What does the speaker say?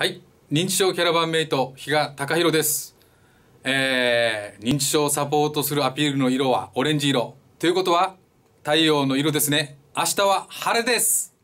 はい認知症キャラバンメイト比嘉貴弘ですえー、認知症をサポートするアピールの色はオレンジ色ということは太陽の色ですね明日は晴れです